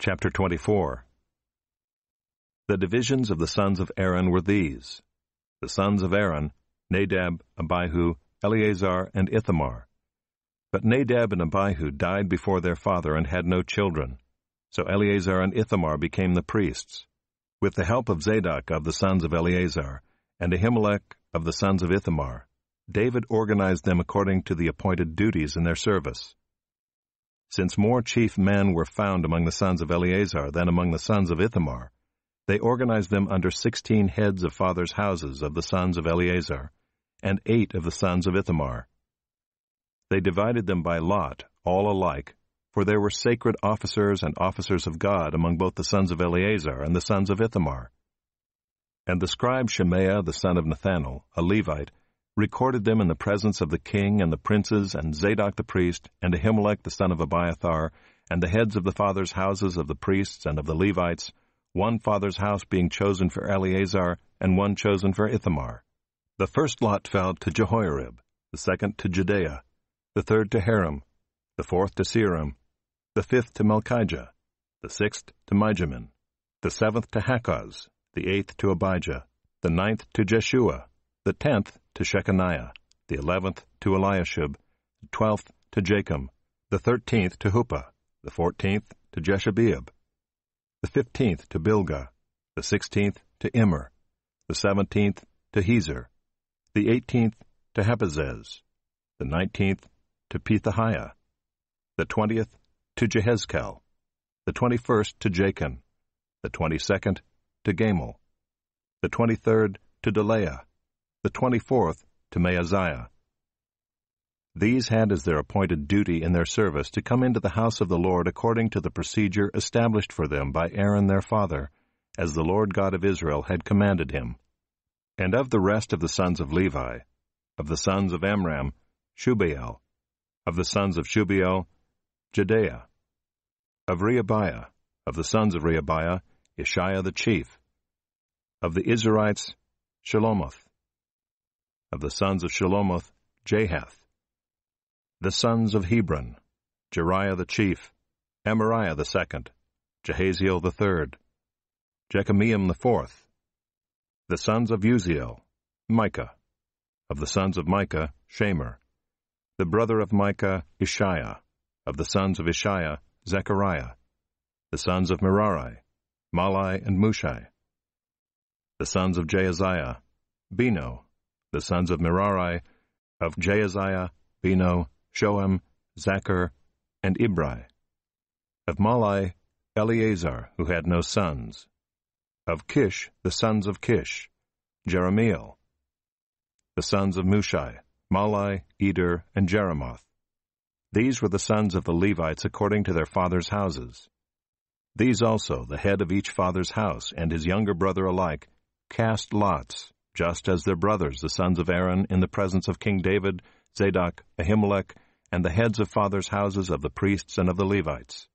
Chapter 24 The divisions of the sons of Aaron were these the sons of Aaron, Nadab, Abihu, Eleazar, and Ithamar. But Nadab and Abihu died before their father and had no children. So Eleazar and Ithamar became the priests. With the help of Zadok of the sons of Eleazar, and Ahimelech of the sons of Ithamar, David organized them according to the appointed duties in their service. Since more chief men were found among the sons of Eleazar than among the sons of Ithamar, they organized them under sixteen heads of fathers' houses of the sons of Eleazar, and eight of the sons of Ithamar. They divided them by lot, all alike, for there were sacred officers and officers of God among both the sons of Eleazar and the sons of Ithamar. And the scribe Shemaiah the son of Nathanael, a Levite, recorded them in the presence of the king and the princes and Zadok the priest and Ahimelech the son of Abiathar and the heads of the fathers' houses of the priests and of the Levites, one father's house being chosen for Eleazar and one chosen for Ithamar. The first lot fell to Jehoiarib, the second to Judea, the third to Haram, the fourth to Seram, the fifth to Melchijah, the sixth to Mijamin, the seventh to Hakaz, the eighth to Abijah, the ninth to Jeshua, the tenth to Shechaniah, the eleventh to Eliashib, the twelfth to Jacob, the thirteenth to Huppah, the fourteenth to Jeshabeab, the fifteenth to Bilgah, the sixteenth to Immer, the seventeenth to Hezer, the eighteenth to Hepazez, the nineteenth to Pethahiah, the twentieth to Jehezkel, the twenty-first to Jachin, the twenty-second to Gamel, the twenty-third to Deleah, the 24th to Maaziah. These had as their appointed duty in their service to come into the house of the Lord according to the procedure established for them by Aaron their father, as the Lord God of Israel had commanded him. And of the rest of the sons of Levi, of the sons of Amram, Shubael, of the sons of Shubael, Jediah, of Rehabiah, of the sons of Rehabiah, Ishiah the chief, of the Israelites, Shalomoth, of the sons of Shalomoth, Jahath. The sons of Hebron, Jeriah the chief, Amariah the second, Jehaziel the third, Jechamiam the fourth. The sons of Uziel, Micah. Of the sons of Micah, Shamer. The brother of Micah, Ishiah. Of the sons of Ishiah, Zechariah. The sons of Merari, Malai and Mushai. The sons of Jeaziah, Beno, the sons of Merari, of Jaaziah, Beno, Shoam, Zachar, and Ibri. Of Malai, Eleazar, who had no sons. Of Kish, the sons of Kish, Jeremiel. The sons of Mushai, Malai, Eder, and Jeremoth. These were the sons of the Levites according to their fathers' houses. These also, the head of each father's house and his younger brother alike, cast lots just as their brothers, the sons of Aaron, in the presence of King David, Zadok, Ahimelech, and the heads of fathers' houses of the priests and of the Levites.